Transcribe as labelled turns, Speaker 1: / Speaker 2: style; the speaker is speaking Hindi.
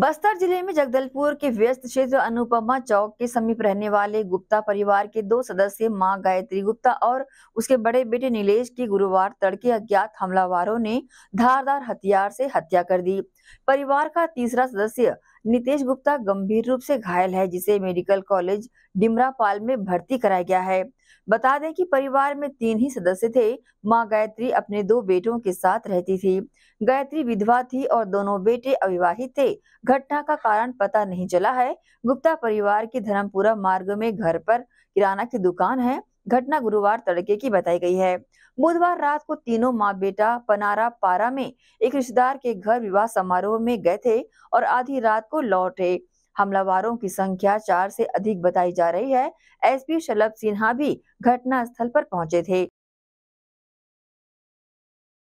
Speaker 1: बस्तर जिले में जगदलपुर के व्यस्त क्षेत्र अनुपमा चौक के समीप रहने वाले गुप्ता परिवार के दो सदस्य मां गायत्री गुप्ता और उसके बड़े बेटे नीलेश की गुरुवार तड़के अज्ञात हमलावारों ने धारदार हथियार से हत्या कर दी परिवार का तीसरा सदस्य नितेश गुप्ता गंभीर रूप से घायल है जिसे मेडिकल कॉलेज डिमरापाल में भर्ती कराया गया है बता दें कि परिवार में तीन ही सदस्य थे मां गायत्री अपने दो बेटों के साथ रहती थी गायत्री विधवा थी और दोनों बेटे अविवाहित थे घटना का कारण पता नहीं चला है गुप्ता परिवार के धर्मपुरा मार्ग में घर पर किराना की दुकान है घटना गुरुवार तड़के की बताई गई है बुधवार रात को तीनों माँ बेटा पनारा पारा में एक रिश्तेदार के घर विवाह समारोह में गए थे और आधी रात को लौटे हमलावरों की संख्या चार से अधिक बताई जा रही है एसपी शलभ सिन्हा भी घटना स्थल पर पहुंचे थे